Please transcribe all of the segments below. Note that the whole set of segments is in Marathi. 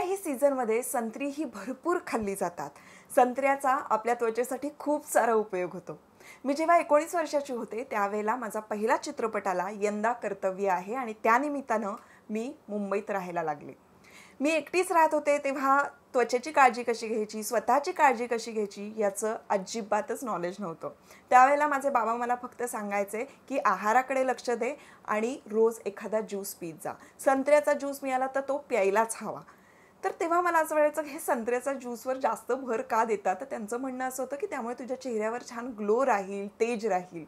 कोणत्याही सीझनमध्ये संत्री ही भरपूर खाल्ली जातात संत्र्याचा आपल्या त्वचेसाठी खूप सारा उपयोग होतो मी जेव्हा एकोणीस वर्षाची होते त्यावेळेला माझा पहिला चित्रपट आला यंदा कर्तव्य आहे आणि त्यानिमित्तानं मी मुंबईत राहायला लागले मी एकटीच राहत होते तेव्हा त्वचेची काळजी कशी घ्यायची स्वतःची काळजी कशी घ्यायची याचं अजिबातच नॉलेज नव्हतं त्यावेळेला माझे बाबा मला फक्त सांगायचे की आहाराकडे लक्ष दे आणि रोज एखादा ज्यूस पीत जा संत्र्याचा ज्यूस मिळाला तर तो प्यायलाच हवा तर तेव्हा मला असं वाटायचं हे संत्र्याचा ज्यूसवर जास्त भर का देतात तर त्यांचं म्हणणं असं होतं की त्यामुळे तुझ्या चेहऱ्यावर छान ग्लो राहील तेज राहील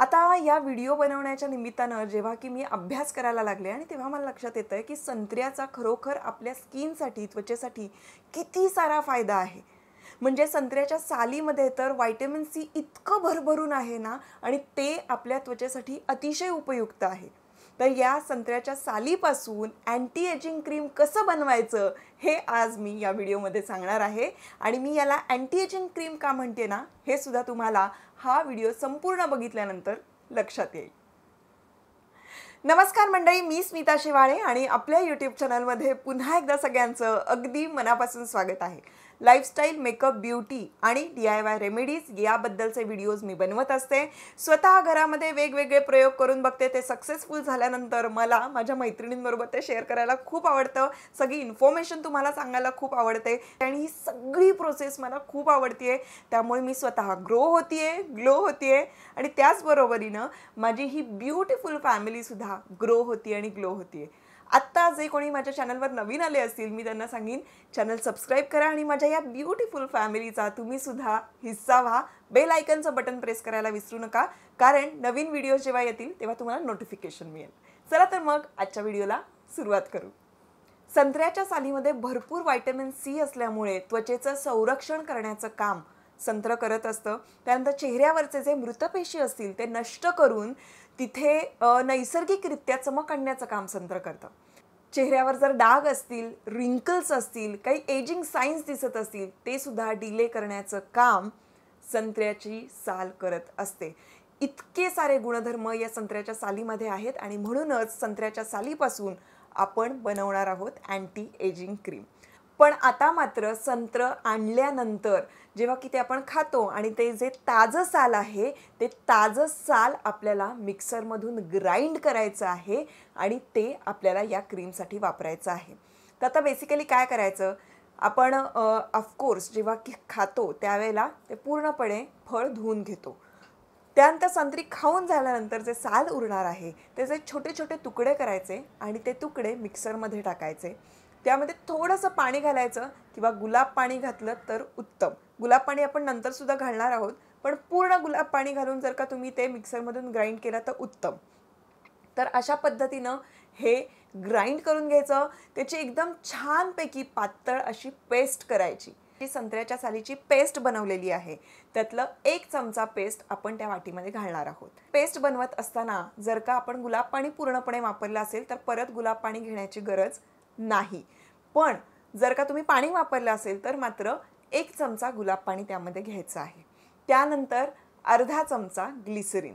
आता या व्हिडिओ बनवण्याच्या निमित्तानं जेव्हा की मी अभ्यास करायला लागले आणि तेव्हा मला लक्षात येतं आहे की संत्र्याचा खरोखर आपल्या स्किनसाठी त्वचेसाठी किती सारा फायदा आहे म्हणजे संत्र्याच्या सालीमध्ये तर व्हायटमिन सी इतकं भरभरून आहे ना आणि ते आपल्या त्वचेसाठी अतिशय उपयुक्त आहे तर या संत्र्याच्या सालीपासून अँटी एजिंग क्रीम कसं बनवायचं हे आज मी या व्हिडिओमध्ये सांगणार आहे आणि मी याला अँटी एजिंग क्रीम का म्हणते ना हे सुद्धा तुम्हाला हा व्हिडिओ संपूर्ण बघितल्यानंतर लक्षात येईल नमस्कार मंडळी मी स्मिता शिवाळे आणि आपल्या यूट्यूब चॅनलमध्ये पुन्हा एकदा सगळ्यांचं अगदी मनापासून स्वागत आहे लाईफस्टाईल मेकअप ब्युटी आणि डी आय वाय रेमेडीज याबद्दलचे व्हिडिओज मी बनवत असते स्वतः घरामध्ये वेगवेगळे प्रयोग करून बघते ते सक्सेसफुल झाल्यानंतर मला माझ्या मैत्रिणींबरोबर ते शेअर करायला खूप आवडतं सगळी इन्फॉर्मेशन तुम्हाला सांगायला खूप आवडते आणि ही सगळी प्रोसेस मला खूप आवडते त्यामुळे मी स्वतः ग्रो होतीये ग्लो आहे आणि त्याचबरोबरीनं माझी ही ब्युटिफुल फॅमिलीसुद्धा ग्रो होती आणि ग्लो होतीये आत्ता जे कोणी माझ्या चॅनलवर नवीन आले असतील मी त्यांना सांगेन चॅनल सबस्क्राईब करा आणि माझ्या या ब्युटिफुल फॅमिलीचा तुम्ही सुद्धा हिस्सा व्हा बेल आयकनचं बटन प्रेस करायला विसरू नका कारण नवीन व्हिडिओज जेव्हा येतील तेव्हा तुम्हाला नोटिफिकेशन मिळेल चला तर मग आजच्या व्हिडिओला सुरुवात करू संत्र्याच्या सालीमध्ये भरपूर व्हायटमिन सी असल्यामुळे त्वचेचं संरक्षण करण्याचं काम संत्र करत असतं त्यानंतर चेहऱ्यावरचे जे मृतपेशी असतील ते नष्ट करून तिथे नैसर्गिकरित्या चमक आणण्याचं काम संत्र करतं चेहऱ्यावर जर डाग असतील रिंकल्स असतील काही एजिंग सायन्स दिसत असतील ते सुद्धा डिले करण्याचं काम संत्र्याची साल करत असते इतके सारे गुणधर्म या संत्र्याच्या सालीमध्ये आहेत आणि म्हणूनच संत्र्याच्या सालीपासून आपण बनवणार आहोत अँटी एजिंग क्रीम पण आता मात्र संत्र आणल्यानंतर जेव्हा की ते आपण खातो आणि ते जे ताजं साल आहे ते ताजं साल आपल्याला मिक्सरमधून ग्राइंड करायचं आहे आणि ते आपल्याला या क्रीमसाठी वापरायचं आहे तर आता बेसिकली काय करायचं आपण ऑफकोर्स जेव्हा की खातो त्यावेळेला ते पूर्णपणे फळ धुवून घेतो त्यानंतर संत्री खाऊन झाल्यानंतर जे साल उरणार आहे त्याचे छोटे छोटे तुकडे करायचे आणि ते तुकडे मिक्सरमध्ये टाकायचे त्यामध्ये थोडंसं पाणी घालायचं किंवा गुलाब पाणी घातलं तर उत्तम गुलाब पाणी आपण नंतरसुद्धा घालणार आहोत पण पूर्ण गुलाब पाणी घालून जर का तुम्ही ते मिक्सरमधून ग्राइंड केलं तर उत्तम तर अशा पद्धतीनं हे ग्राइंड करून घ्यायचं त्याची एकदम छानपैकी पातळ अशी पेस्ट करायची जी संत्र्याच्या सालीची पेस्ट बनवलेली आहे त्यातलं एक चमचा पेस्ट आपण त्या वाटीमध्ये घालणार आहोत पेस्ट बनवत असताना जर का आपण गुलाब पाणी पूर्णपणे वापरलं असेल तर परत गुलाब पाणी घेण्याची गरज नाही पण जर का तुम्ही पाणी वापरलं असेल तर मात्र एक चमचा गुलाब पाणी त्यामध्ये घ्यायचं आहे त्यानंतर अर्धा चमचा ग्लिसरीन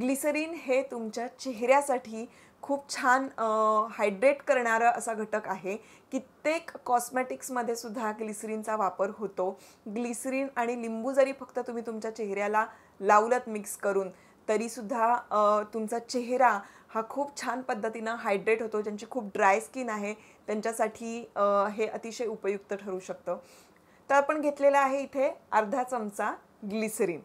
ग्लिसरीन हे तुमच्या चेहऱ्यासाठी खूप छान हायड्रेट करणारं असा घटक आहे कित्येक कॉस्मॅटिक्समध्ये सुद्धा ग्लिसरीनचा वापर होतो ग्लिसरीन आणि लिंबू जरी फक्त तुम्ही तुमच्या चेहऱ्याला लावलत मिक्स करून तरीसुद्धा तुमचा चेहरा हा खूप छान पद्धतीनं हायड्रेट होतो ज्यांची खूप ड्राय स्किन आहे त्यांच्यासाठी हे अतिशय उपयुक्त ठरू शकतं तर आपण घेतलेलं आहे इथे अर्धा चमचा ग्लिसरीन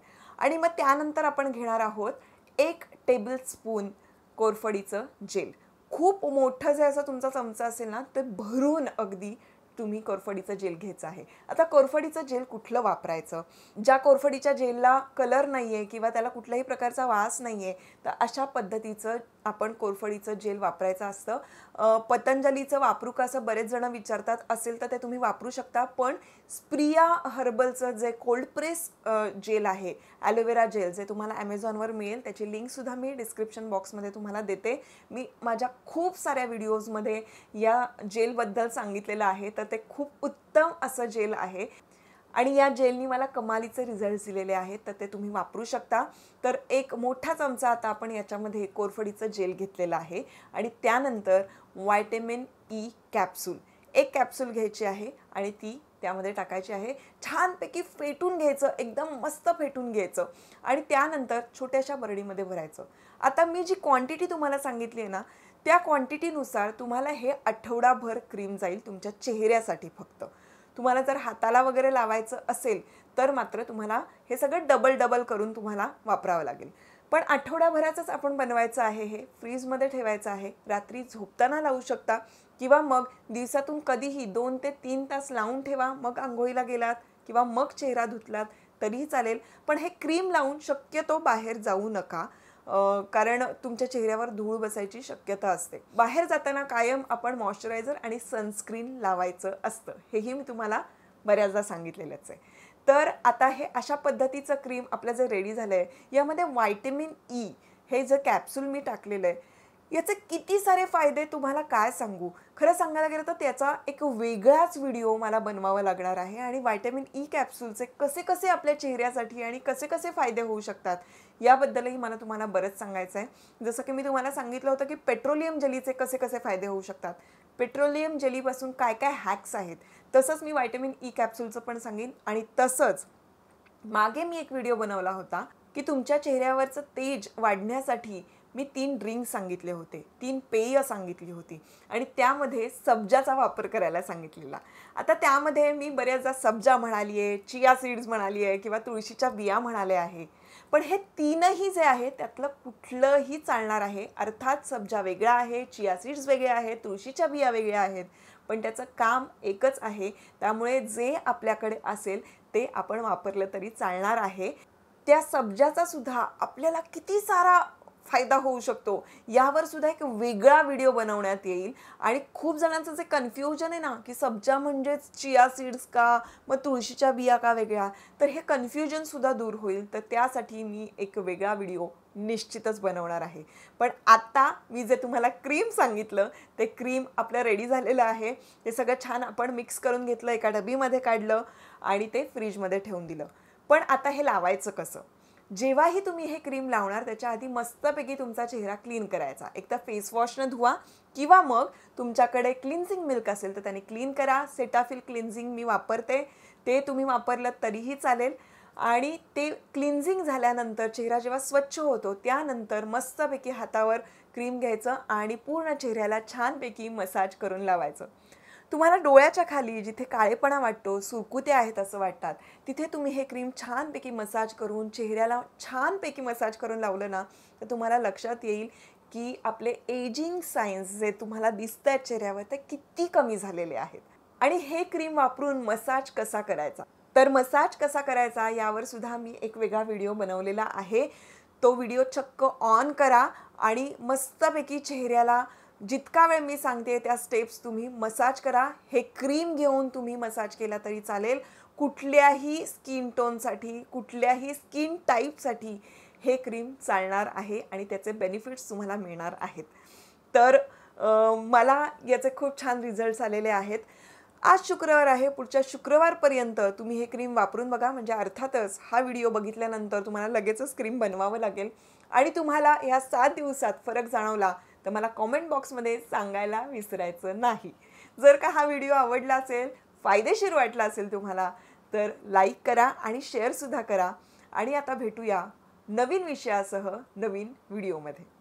आणि मग त्यानंतर आपण घेणार आहोत एक टेबल स्पून कोरफडीचं जेल खूप मोठं जे असं तुमचा चमचा असेल ना ते भरून अगदी तुम्ही कोरफडीचं जेल घ्यायचं आहे आता कोरफडीचं जेल कुठलं वापरायचं ज्या कोरफडीच्या जेलला कलर नाही आहे किंवा त्याला कुठल्याही प्रकारचा वास नाही आहे तर अशा पद्धतीचं आपण कोरफडीचं जेल वापरायचं असतं पतंजलीचं वापरू का असं बरेच जण विचारतात असेल तर ते तुम्ही वापरू शकता पण स्प्रिया हर्बलचं जे कोल्ड प्रेस जेल आहे ॲलोवेरा जेल जे तुम्हाला ॲमेझॉनवर मिळेल त्याची लिंकसुद्धा मी डिस्क्रिप्शन बॉक्समध्ये तुम्हाला देते मी माझ्या खूप साऱ्या व्हिडिओजमध्ये या जेलबद्दल सांगितलेलं आहे तर ते खूप उत्तम असं जेल आहे आणि या जेलनी मला कमालीचे रिझल्ट दिलेले आहेत तर ते तुम्ही वापरू शकता तर एक मोठा चमचा आता आपण याच्यामध्ये कोरफडीचं जेल घेतलेलं आहे आणि त्यानंतर व्हायटेमिन ई कॅप्सूल एक कॅप्सूल घ्यायची आहे आणि ती त्यामध्ये टाकायची आहे छानपैकी फेटून घ्यायचं एकदम मस्त फेटून घ्यायचं आणि त्यानंतर छोट्याशा बरडीमध्ये भरायचं आता मी जी क्वांटिटी तुम्हाला सांगितली आहे ना त्या क्वांटिटीनुसार तुम्हाला हे आठवडाभर क्रीम जाईल तुमच्या चेहऱ्यासाठी फक्त तुम्हाला जर हाताला वगैरे लावायचं असेल तर मात्र तुम्हाला हे सगळं डबल डबल करून तुम्हाला वापरावं लागेल पण आठवड्याभराचंच आपण बनवायचं आहे हे फ्रीजमध्ये ठेवायचं आहे रात्री झोपताना लावू शकता किंवा मग दिवसातून कधीही दोन ते तीन तास लावून ठेवा मग आंघोळीला गेलात किंवा मग चेहरा धुतलात तरीही चालेल पण हे क्रीम लावून शक्यतो बाहेर जाऊ नका कारण तुमच्या चेहऱ्यावर धूळ बसायची शक्यता असते बाहेर जाताना कायम आपण मॉइश्चरायझर आणि सनस्क्रीन लावायचं असतं हेही मी तुम्हाला बऱ्याचदा सांगितलेलंच आहे तर आता हे अशा पद्धतीचं क्रीम आपलं जे रेडी झालं आहे यामध्ये व्हायटमिन ई हे जे कॅप्सूल मी टाकलेलं आहे याचे किती सारे फायदे तुम्हाला काय सांगू खरं सांगायला गेलं तर त्याचा एक वेगळाच व्हिडिओ मला बनवावा लागणार आहे आणि व्हायटॅमिन ई कॅप्सूलचे कसे कसे आपल्या चेहऱ्यासाठी आणि कसे कसे फायदे होऊ शकतात याबद्दलही मला तुम्हाला बरंच सांगायचं आहे जसं की मी तुम्हाला सांगितलं होतं की पेट्रोलियम जलीचे कसे कसे फायदे होऊ शकतात पेट्रोलियम जलीपासून काय काय हॅक्स आहेत तसंच मी व्हायटमिन ई कॅप्सूलचं पण सांगेन आणि तसंच मागे मी एक व्हिडिओ बनवला होता की तुमच्या चेहऱ्यावरचं तेज वाढण्यासाठी मी तीन ड्रिंक सांगितले होते तीन पेय सांगितली होती आणि त्यामध्ये सब्जाचा वापर करायला सांगितलेला आता त्यामध्ये मी बऱ्याचदा सब्जा म्हणाली आहे चिया सीड्स म्हणाली आहे किंवा तुळशीच्या बिया म्हणाल्या आहे पण हे तीनही जे आहे त्यातलं कुठलंही चालणार आहे अर्थात सब्जा वेगळा आहे चिया सीड्स वेगळ्या आहेत तुळशीच्या बिया वेगळ्या आहेत पण त्याचं काम एकच आहे त्यामुळे जे आपल्याकडे असेल ते आपण वापरलं तरी चालणार आहे त्या सब्जाचा सुद्धा आपल्याला किती सारा फायदा होऊ शकतो यावर सुद्धा एक वेगळा व्हिडिओ बनवण्यात येईल आणि खूप जणांचं जे कन्फ्युजन आहे ना की सब्जा म्हणजेच चिया सीड्स का मग तुळशीच्या बिया का वेगळ्या तर हे कन्फ्युजनसुद्धा दूर होईल तर त्यासाठी मी एक वेगळा व्हिडिओ निश्चितच बनवणार आहे पण आत्ता मी जे तुम्हाला क्रीम सांगितलं ते क्रीम आपलं रेडी झालेलं आहे ते सगळं छान आपण मिक्स करून घेतलं एका डबीमध्ये काढलं आणि ते फ्रीजमध्ये ठेवून दिलं पण आता हे लावायचं कसं जेव्हाही तुम्ही हे क्रीम लावणार त्याच्या आधी मस्तपैकी तुमचा चेहरा क्लीन करायचा फेस फेसवॉशनं धुवा किंवा मग तुमच्याकडे क्लिन्झिंग मिल्क असेल तर त्याने क्लीन करा सेटाफिल क्लिन्झिंग मी वापरते ते तुम्ही वापरलं तरीही चालेल आणि ते क्लिन्झिंग झाल्यानंतर चेहरा जेव्हा स्वच्छ होतो त्यानंतर मस्तपैकी हातावर क्रीम घ्यायचं आणि पूर्ण चेहऱ्याला छानपैकी मसाज करून लावायचं तुम्हाला डोळ्याच्या खाली जिथे काळेपणा वाटतो सुरकुते आहेत असं वाटतात तिथे तुम्ही हे क्रीम छानपैकी मसाज करून चेहऱ्याला छानपैकी मसाज करून लावलं ना तर तुम्हाला लक्षात येईल की आपले एजिंग सायन्स जे तुम्हाला दिसत आहेत चेहऱ्यावर ते किती कमी झालेले आहेत आणि हे क्रीम वापरून मसाज कसा करायचा तर मसाज कसा करायचा यावर सुद्धा मी एक वेगळा व्हिडिओ बनवलेला आहे तो व्हिडिओ चक्क ऑन करा आणि मस्तपैकी चेहऱ्याला जितका वेळ मी सांगते त्या स्टेप्स तुम्ही मसाज करा हे क्रीम घेऊन तुम्ही मसाज केला तरी चालेल कुठल्याही स्किन टोनसाठी कुठल्याही स्किन टाईपसाठी हे क्रीम चालणार आहे आणि त्याचे बेनिफिट्स तुम्हाला मिळणार आहेत तर मला याचे खूप छान रिझल्ट्स आलेले आहेत आज शुक्रवार आहे पुढच्या शुक्रवारपर्यंत तुम्ही हे क्रीम वापरून बघा म्हणजे अर्थातच हा व्हिडिओ बघितल्यानंतर तुम्हाला लगेचच क्रीम बनवावं लागेल आणि तुम्हाला ह्या सात दिवसात फरक जाणवला तर मला कॉमेंट बॉक्समध्ये सांगायला विसरायचं नाही जर का हा व्हिडिओ आवडला असेल फायदेशीर वाटला असेल तुम्हाला तर लाईक करा आणि शेअरसुद्धा करा आणि आता भेटूया नवीन विषयासह नवीन व्हिडिओमध्ये